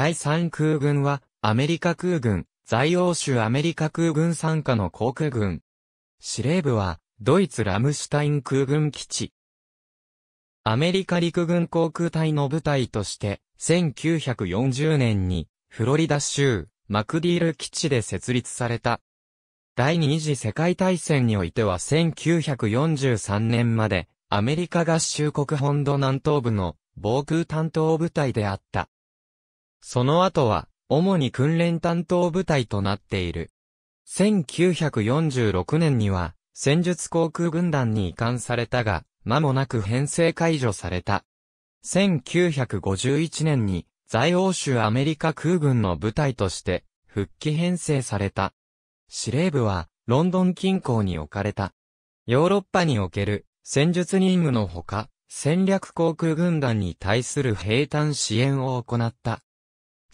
第3空軍は、アメリカ空軍、在欧州アメリカ空軍傘下の航空軍。司令部は、ドイツラムシュタイン空軍基地。アメリカ陸軍航空隊の部隊として、1940年に、フロリダ州、マクディール基地で設立された。第二次世界大戦においては1943年まで、アメリカ合衆国本土南東部の防空担当部隊であった。その後は、主に訓練担当部隊となっている。1946年には、戦術航空軍団に移管されたが、間もなく編成解除された。1951年に、在欧州アメリカ空軍の部隊として、復帰編成された。司令部は、ロンドン近郊に置かれた。ヨーロッパにおける、戦術任務のほか、戦略航空軍団に対する兵団支援を行った。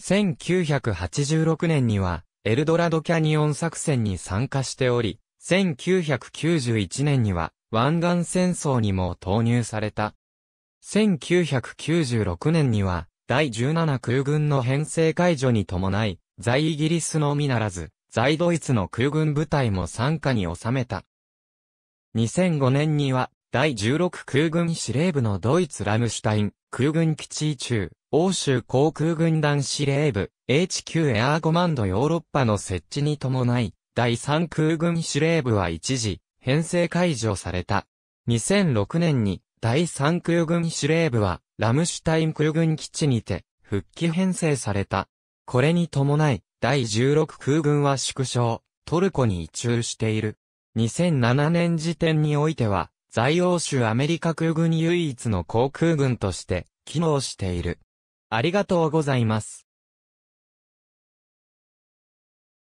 1986年には、エルドラドキャニオン作戦に参加しており、1991年には、湾岸戦争にも投入された。1996年には、第17空軍の編成解除に伴い、在イギリスのみならず、在ドイツの空軍部隊も参加に収めた。2005年には、第16空軍司令部のドイツラムシュタイン空軍基地中欧州航空軍団司令部 HQ エアーコマンドヨーロッパの設置に伴い、第3空軍司令部は一時、編成解除された。2006年に、第3空軍司令部は、ラムシュタイン空軍基地にて、復帰編成された。これに伴い、第16空軍は縮小、トルコに移住している。2007年時点においては、在欧州アメリカ空軍唯一の航空軍として、機能している。ありがとうございます。